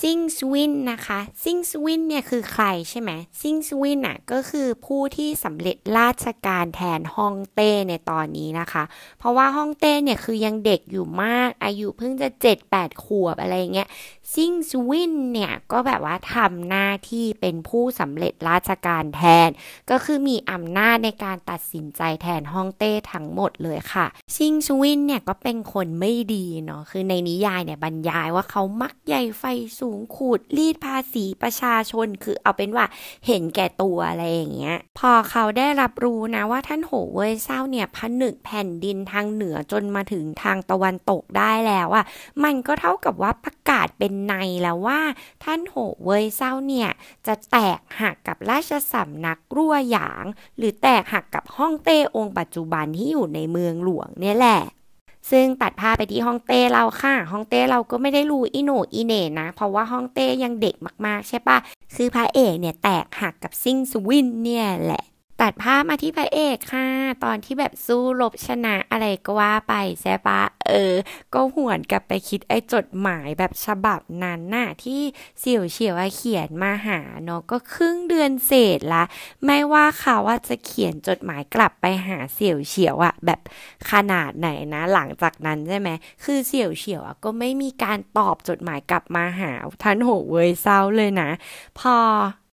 ซิงสวินนะคะซิงสวินเนี่ยคือใครใช่ไหมซิงสวินอ่ะก็คือผู้ที่สำเร็จราชการแทนฮ่องเต้ในตอนนี้นะคะเพราะว่าฮ่องเต้เนี่ยคือยังเด็กอยู่มากอายุเพิ่งจะ7-8ขวบอะไรเงี้ยซิงสวินเนี่ยก็แบบว่าทำหน้าที่เป็นผู้สำเร็จราชการแทนก็คือมีอำนาจในการตัดสินใจแทนฮ่องเต้ทั้งหมดเลยค่ะซิงสวินเนี่ยก็เป็นคนไม่ดีเนาะคือในนิยายเนี่ยบรรยายว่าเขามักใหญ่ไฟสูงขูดรีดภาษีประชาชน คือเอาเป็นว่าเห็นแก่ตัวอะไรอย่างเงี้ยพอเขาได้รับรู้นะว่าท่านโหเว่ยเศร้าเนี่ยผนึกแผ่นดินทางเหนือจนมาถึงทางตะวันตกได้แล้วอะ่ะมันก็เท่ากับว่าประกาศเป็นในแล้วว่าท่านโหเว่ยเศร้าเนี่ยจะแตกหักกับราชสำนักรั่วหยาง หรือแตกหักกับห้องเต้องปัจจุบันที่อยู่ในเมืองหลวงเนี่ยแหละซึ่งตัดภาพไปที่ฮ่องเต้เราค่ะฮ่องเต้เราก็ไม่ได้รู้อีโหนอีเน่นะ เพราะว่าฮ่องเต้ยังเด็กมากๆใช่ปะคือพระเอกเนี่ยแตกหักกับซิ่งสวินเนี่ยแหละตัดภาพมาที่พระเอกค่ะ ตอนที่แบบ สู้รบชนะอะไรก็ว่าไปใช่ปะเออ ก็หวนกลับไปคิดไอ้จดหมายแบบฉบับนั้นน่ะที่เสี่ยวเฉียวเขียนมาหาเนาะก็ครึ่งเดือนเศษละ ไม่ว่าเขาว่าจะเขียนจดหมายกลับไปหาเสี่ยวเฉียวอะ แบบขนาดไหนนะ หลังจากนั้นใช่ไหม คือเสี่ยวเฉียวอะก็ไม่มีการตอบจดหมายกลับมาหาท่านโหเวยเศร้าเลยนะ พอ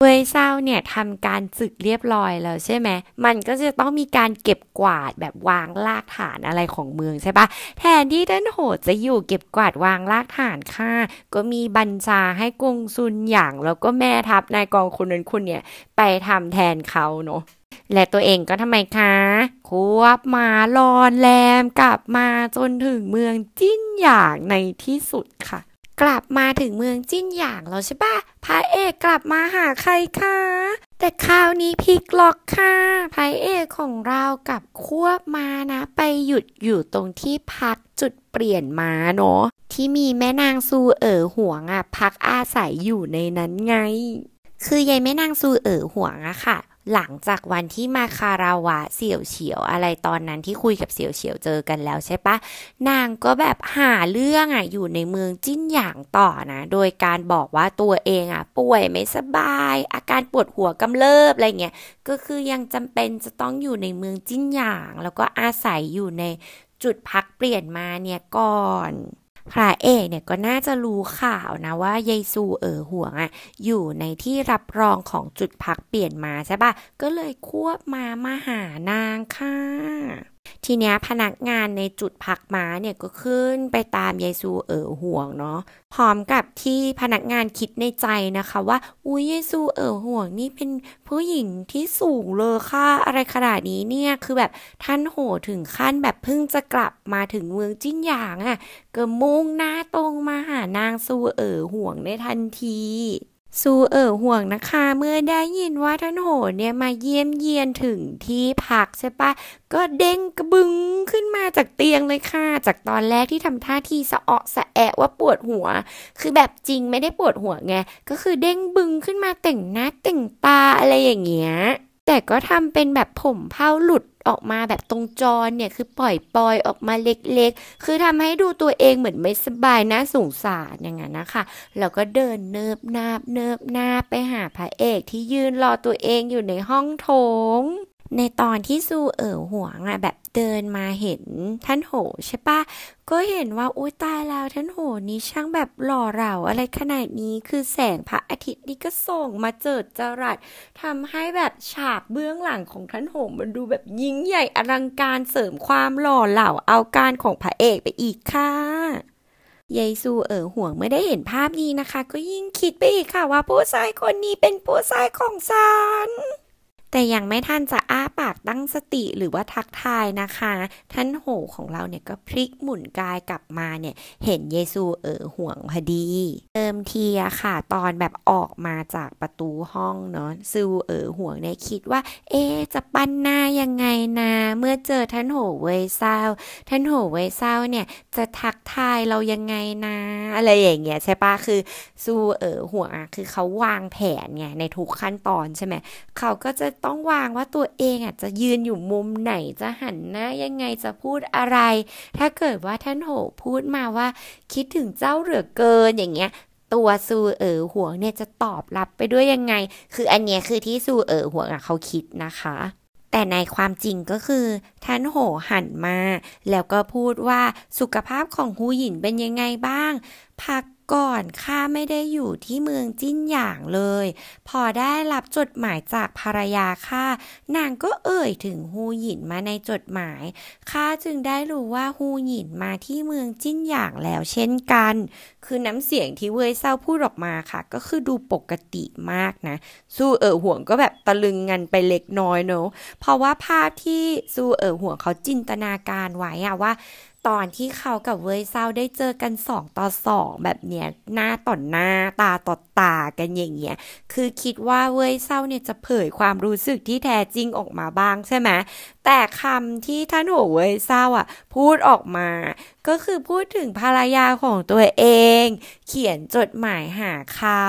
เวยเศร้าเนี่ยทำการศึกเรียบร้อยแล้วใช่ไหม มันก็จะต้องมีการเก็บกวาดแบบวางรากฐานอะไรของเมืองใช่ปะแทนที่เติ้นโหดจะอยู่เก็บกวาดวางรากฐานค่ะก็มีบัญชาให้กงซุนหยางแล้วก็แม่ทัพนายกองคนนั้นคนเนี่ยไปทำแทนเขาเนาะ และตัวเองก็ทำไมคะควบมาลอนแรมกลับมาจนถึงเมืองจิ้นหยางในที่สุดค่ะกลับมาถึงเมืองจิ้นหยางแล้วใช่ปะพระเอกกลับมาหาใครคะ แต่คราวนี้พิกล็อกค่ะพระเอกของเรากับควบมานะ ไปหยุดอยู่ตรงที่พักจุดเปลี่ยนม้าเนาะ ที่มีแม่นางซูเอ๋อห่วงอะพักอาศัยอยู่ในนั้นไง คือยายแม่นางซูเอ๋อห่วงอะค่ะหลังจากวันที่มาคาราวะเสี่ยวเฉียวอะไรตอนนั้นที่คุยกับเสี่ยวเฉียวเจอกันแล้วใช่ปะนางก็แบบหาเรื่องอ่ะ อยู่ในเมืองจิ้นหยางต่อนะ โดยการบอกว่าตัวเองอ่ะป่วยไม่สบาย อาการปวดหัวกำเริบอะไรเงี้ยก็คือยังจำเป็นจะต้องอยู่ในเมืองจิ้นหยาง แล้วก็อาศัยอยู่ในจุดพักเปลี่ยนมาเนี่ยก่อนพระเอกเนี่ยก็น่าจะรู้ข่าวนะว่าเยซูเอ๋อห่วงอะ่ะ อยู่ในที่รับรองของจุดพักเปลี่ยนมาใช่ปะก็เลยควบมามาหานางค่ะทีเนี้ยพนักงานในจุดพักม้าเนี่ยก็ขึ้นไปตามยายซูเอ๋อห่วงเนาะพร้อมกับที่พนักงานคิดในใจนะคะ ว่า อุ้ยยายซูเอ๋อห่วงนี่เป็นผู้หญิงที่สูงเลยค่ะอะไรขนาดนี้เนี่ยคือแบบท่านโหถึงขั้นแบบเพิ่งจะกลับมาถึงเมืองจิ้นหยางอะ่ะก็มุ่งหน้าตรงมาหานางซูเอ๋อห่วงในทันทีซูเอ๋อห่วงนะคะ เมื่อได้ยินว่าท่านโหนเนี่ย มาเยี่ยมเยียนถึงที่พักใช่ปะก็เด้งกระบึงขึ้นมาจากเตียงเลยค่ะ จากตอนแรกที่ทำท่าทีสะเอะสะแอะว่าปวดหัว คือแบบจริงไม่ได้ปวดหัวไง ก็คือเด้งบึงขึ้นมาแต่งหน้าแต่งตาอะไรอย่างเงี้ยแต่ก็ทำเป็นแบบผมเผาหลุดออกมาแบบตรงจรเนี่ย คือปล่อยปลอยออกมาเล็กๆ คือทำให้ดูตัวเองเหมือนไม่สบายนะสงสารอย่างนั้นนะคะแล้วก็เดินเนิบนาบเนิบนาบไปหาพระเอกที่ยืนรอตัวเองอยู่ในห้องโถงในตอนที่ซูเอ๋อหวงอะแบบเดินมาเห็นท่านโหใช่ปะก็เห็นว่าอุ้ยตายแล้วท่านโหนี้ช่างแบบหล่อเหลาอะไรขนาดนี้คือแสงพระอาทิตย์นี่ก็ส่งมาเจิดจรัส ทำให้แบบฉากเบื้องหลังของท่านโหมันดูแบบยิ่งใหญ่อลังการเสริมความหล่อเหลาเอาการของพระเอกไปอีกค่ะยายซูเอ๋อห่วงเมื่อได้เห็นภาพนี้นะคะ ก็ยิ่งคิดไปอีกค่ะ ว่าผู้ชายคนนี้เป็นผู้ชายของฉันแต่ยังไม่ทันจะอ้าปากตั้งสติหรือว่าทักทายนะคะท่านโหของเราเนี่ยก็พลิกหมุนกายกลับมาเนี่ยเห็นเยซูเออห่วงพอดีเติมทีอะค่ะตอนแบบออกมาจากประตูห้องเนาะซูเออห่วงเนี่ยคิดว่า เอ๊จะปั้นหน้ายังไงนะเมื่อเจอท่านโหเวยเศร้าท่านโหเวยเศร้าเนี่ยจะทักทายเรายังไงนะ อะไรอย่างเงี้ยใช่ปะคือซูเออห่วงอะคือเขาวางแผนไงในทุกขั้นตอนใช่ไหมเขาก็จะต้องวางว่าตัวเองอ่ะจะยืนอยู่มุมไหน จะหันหน้ายังไงจะพูดอะไร ถ้าเกิดว่าท่านโหพูดมาว่าคิดถึงเจ้าเหลือเกินอย่างเงี้ย ตัวซูเอ๋อหัวเนี่ยจะตอบรับไปด้วยยังไง คืออันเนี้ยคือที่ซูเอ๋อหัวเขาคิดนะคะ แต่ในความจริงก็คือท่านโหหันมา แล้วก็พูดว่าสุขภาพของฮูหยินเป็นยังไงบ้างพักก่อนข้าไม่ได้อยู่ที่เมืองจิ้นหยางเลย พอได้รับจดหมายจากภรรยาข้า นางก็เอ่ยถึงฮูหยินมาในจดหมาย ข้าจึงได้รู้ว่าฮูหยินมาที่เมืองจิ้นหยางแล้วเช่นกัน คือน้ำเสียงที่เว่ยเศร้าพูดออกมาค่ะ ก็คือดูปกติมากนะสู้เอ๋อห่วงก็แบบตะลึงงันไปเล็กน้อยเนอะเพราะว่าภาพที่สู้เอ๋อห่วงเขาจินตนาการไว้อะว่าตอนที่เขากับเวยเศร้าได้เจอกันสองต่อสองแบบเนี้ยหน้าต่อหน้าตาต่อตากันอย่างเงี้ยคือคิดว่าเวยเศร้าเนี่ยจะเผยความรู้สึกที่แท้จริงออกมาบ้างใช่ไหมแต่คำที่ท่านหัวเวยเศร้าอ่ะ พูดออกมา ก็คือพูดถึงภรรยาของตัวเอง เขียนจดหมายหาเขา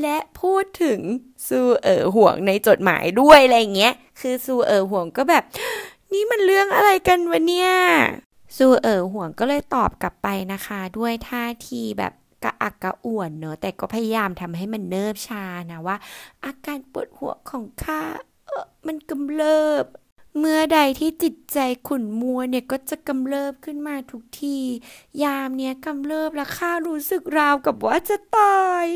และพูดถึงซูเอ๋อห่วงในจดหมายด้วยอะไรเงี้ยคือซูเอ๋อห่วงก็แบบนี่มันเรื่องอะไรกันวะเนี่ยซูเอ๋อห่วงก็เลยตอบกลับไปนะคะ ด้วยท่าทีแบบกระอักกระอ่วนเนอะแต่ก็พยายามทำให้มันเนิบชานะ ว่าอาการปวดหัวของข้าเออมันกำเริบ เมื่อใดที่จิตใจขุ่นมัวเนี่ยก็จะกำเริบขึ้นมาทุกที ยามเนี้ยกำเริบแล้วข้ารู้สึกราวกับว่าจะตาย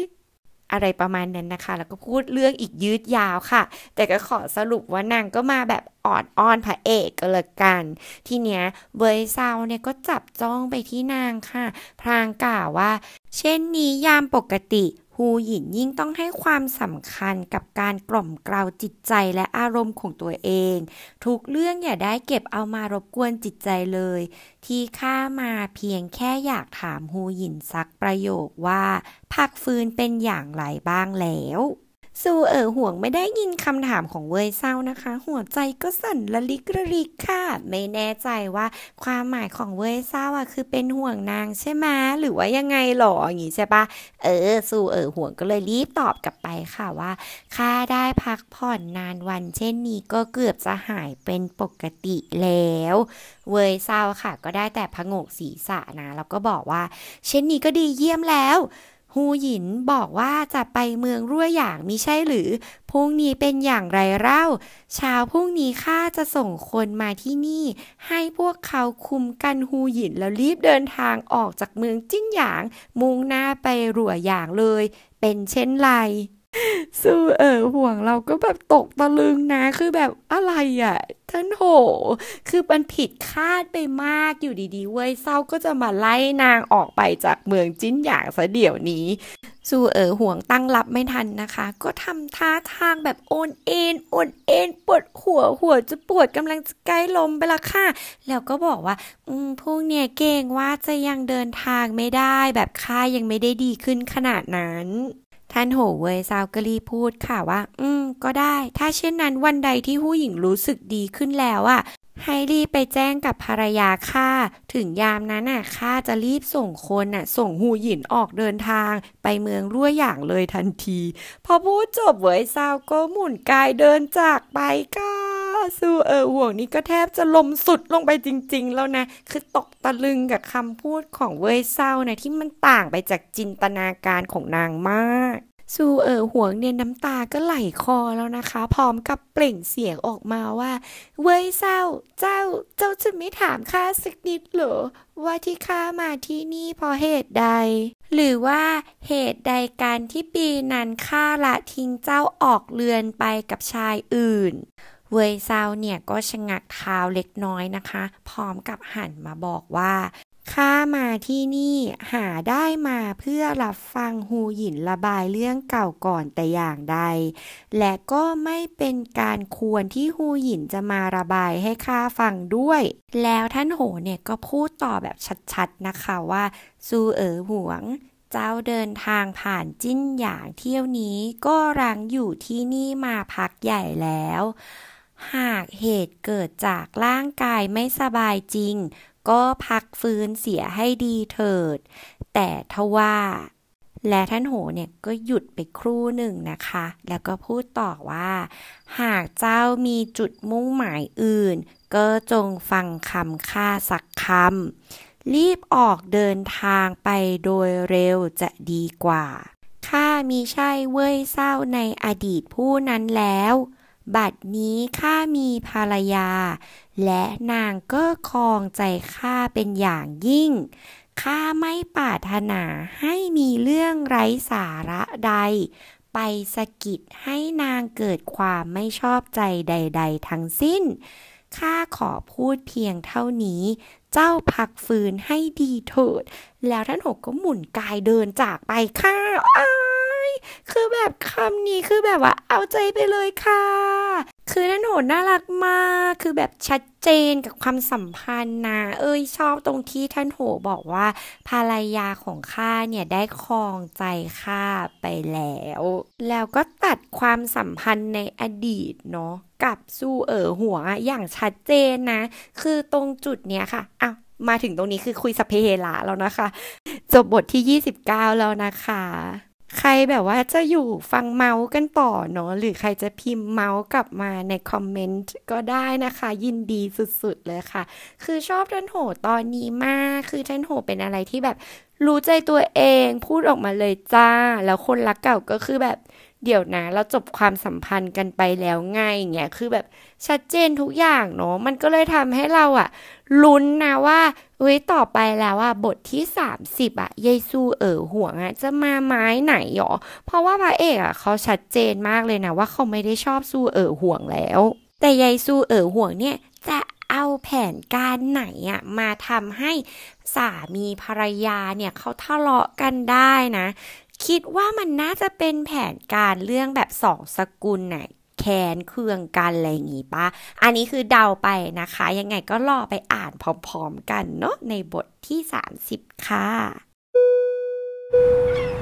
อะไรประมาณนั้นนะคะ แล้วก็พูดเรื่องอีกยืดยาวค่ะ แต่ก็ขอสรุปว่านางก็มาแบบออดอ้อนพระเอกก็เลยกัน ทีเนี้ยเบยเซาเนี่ยก็จับจ้องไปที่นางค่ะพรางกล่าวว่าเช่นนี้ยามปกติฮูหยินยิ่งต้องให้ความสำคัญกับการกล่อมกล่าวจิตใจและอารมณ์ของตัวเอง ทุกเรื่องอย่าได้เก็บเอามารบกวนจิตใจเลย ที่ข้ามาเพียงแค่อยากถามฮูหยินสักประโยคว่าพักฟื้นเป็นอย่างไรบ้างแล้วซูเอ๋อห่วงไม่ได้ยินคำถามของเวยเศร้านะคะ หัวใจก็สั่นละลิกระลิกค่ะ ไม่แน่ใจว่าความหมายของเวยเศร้าอ่ะ คือเป็นห่วงนางใช่ไหมหรือว่ายังไงหรออย่างงี้ใช่ปะเออซูเอ๋อห่วงก็เลยรีบตอบกลับไปค่ะว่าข้าได้พักผ่อนนานวัน เช่นนี้ก็เกือบจะหายเป็นปกติแล้ว เวยเศร้าค่ะ ก็ได้แต่พงกศีรษะนะ แล้วก็บอกว่า เช่นนี้ก็ดีเยี่ยมแล้วฮูหยินบอกว่าจะไปเมืองรั่วหยางมิใช่หรือพรุ่งนี้เป็นอย่างไรเล่าเช้าพรุ่งนี้ข้าจะส่งคนมาที่นี่ให้พวกเขาคุมกันฮูหยินแล้วรีบเดินทางออกจากเมืองจิ้นหยาง มุ่งหน้าไปรั่วหยางเลย เป็นเช่นไรซูเออห่วงเราก็แบบตกตะลึงนะคือแบบอะไรอะ่ะท่านโห คือมันผิดคาดไปมากอยู่ดีๆ เว้ยเศร้าก็จะมาไล่นางออกไปจากเมืองจิ้นหยางซะเดี๋ยวนี้ซูเอ๋อห่วงตั้งรับไม่ทันนะคะ ก็ทำท่าทางแบบโอนเอ็นโอนเอ็นปวดหัวหัวจะปวดกำลังจะใกล้ลมไปละค่ะแล้วก็บอกว่าอืมพวกเนี่ยเก่งว่าจะยังเดินทางไม่ได้ แบบค่ายังไม่ได้ดีขึ้นขนาดนั้นท่านโหเวยซาวกรีพูดค่ะว่า อืม ก็ได้ ถ้าเช่นนั้นวันใดที่ผู้หญิงรู้สึกดีขึ้นแล้วอะ่ะให้รีบไปแจ้งกับภรรยาข้าถึงยามนั้นน่ะ ข้าจะรีบส่งคนน่ะ ส่งหูหยินออกเดินทางไปเมืองรั่วอย่างเลยทันที พอพูดจบ เวยซาวก็หมุนกายเดินจากไปก่ซูเออห่วงนี้ก็แทบจะลมสุดลงไปจริงๆ แล้วนะ คือตกตะลึงกับคำพูดของเว่ยเศร้านะที่มันต่างไปจากจินตนาการของนางมาก ซูเอ๋อห่วงเนี่ยน้ำตาก็ไหลคอแล้วนะคะ พร้อมกับเปล่งเสียงออกมาว่า เว่ยเศร้าเจ้าเจ้าจะไม่ถามข้าสักนิดหรอ ว่าที่ข้ามาที่นี่เพราะเหตุใด หรือว่าเหตุใดการที่ปีนั้นข้าละทิ้งเจ้าออกเรือนไปกับชายอื่นเวยเซาเนี่ย ก็ชะงักเท้าเล็กน้อยนะคะ พร้อมกับหันมาบอกว่าข้ามาที่นี่หาได้มาเพื่อรับฟังฮูหยินระบายเรื่องเก่าก่อนแต่อย่างใด และก็ไม่เป็นการควรที่ฮูหยินจะมาระบายให้ข้าฟังด้วย แล้วท่านโหเนี่ยก็พูดต่อแบบชัดๆนะคะว่า ซูเอ๋อหวง เจ้าเดินทางผ่านจิ้นหยางเที่ยวนี้ก็รังอยู่ที่นี่มาพักใหญ่แล้วหากเหตุเกิดจากร่างกายไม่สบายจริง ก็พักฟื้นเสียให้ดีเถิด แต่ทว่า และท่านโหเนี่ยก็หยุดไปครู่หนึ่งนะคะ แล้วก็พูดต่อว่า หากเจ้ามีจุดมุ่งหมายอื่น ก็จงฟังคำข้าสักคำรีบออกเดินทางไปโดยเร็วจะดีกว่าข้ามีใช่เว้ยเศร้าในอดีตผู้นั้นแล้วบัดนี้ข้ามีภรรยา และนางก็คลองใจข้าเป็นอย่างยิ่งข้าไม่ปรารถนาให้มีเรื่องไร้สาระใด ไปสะกิดให้นางเกิดความไม่ชอบใจใดๆทั้งสิ้นข้าขอพูดเพียงเท่านี้ เจ้าพักฟื้นให้ดีเถิด แล้วท่านหกก็หมุนกายเดินจากไปข้าคือแบบคำนี้คือแบบว่าเอาใจไปเลยค่ะ คือนั่นโหนน่ารักมาก คือแบบชัดเจนกับความสัมพันธ์นะ เอ้ยชอบตรงที่ท่านโหบอกว่าภรรยาของข้าเนี่ยได้ครองใจข้าไปแล้ว แล้วก็ตัดความสัมพันธ์ในอดีตเนาะ กับสู้เอ๋อหัวอย่างชัดเจนนะ คือตรงจุดเนี้ยค่ะอ้าวมาถึงตรงนี้คือคุยสเพเฮลาแล้วนะคะ จบบทที่ 29 แล้วนะคะใครแบบว่าจะอยู่ฟังเมาส์กันต่อเนาะหรือใครจะพิมพ์เมาส์กลับมาในคอมเมนต์ก็ได้นะคะ ยินดีสุดๆเลยค่ะ คือชอบท่านโหตอนนี้มากคือท่านโหเป็นอะไรที่แบบรู้ใจตัวเองพูดออกมาเลยจ้าแล้วคนรักเก่าก็คือแบบเดี๋ยวนะ เราจบความสัมพันธ์กันไปแล้วไงเงี้ยคือแบบชัดเจนทุกอย่างเนาะมันก็เลยทำให้เราอะลุ้นนะว่าเว้ยต่อไปแล้วอ่ะบทที่ 30อ่ะเยซูเอ๋อห่วงอะจะมาไม้ไหนหรอเพราะว่าพระเอกอ่ะเขาชัดเจนมากเลยนะว่าเขาไม่ได้ชอบซูเอ๋อห่วงแล้ว แต่เยซูเอ๋อห่วงเนี่ยจะเอาแผนการไหนอ่ะมาทำให้สามีภรรยาเนี่ยเขาทะเลาะกันได้นะคิดว่ามันน่าจะเป็นแผนการเรื่องแบบสองสกุลไหนแค้นเคืองกันอะไรอย่างงี้ปะ อันนี้คือเดาไปนะคะ ยังไงก็รอไปอ่านพร้อมๆกันเนาะในบทที่ 30 ค่ะ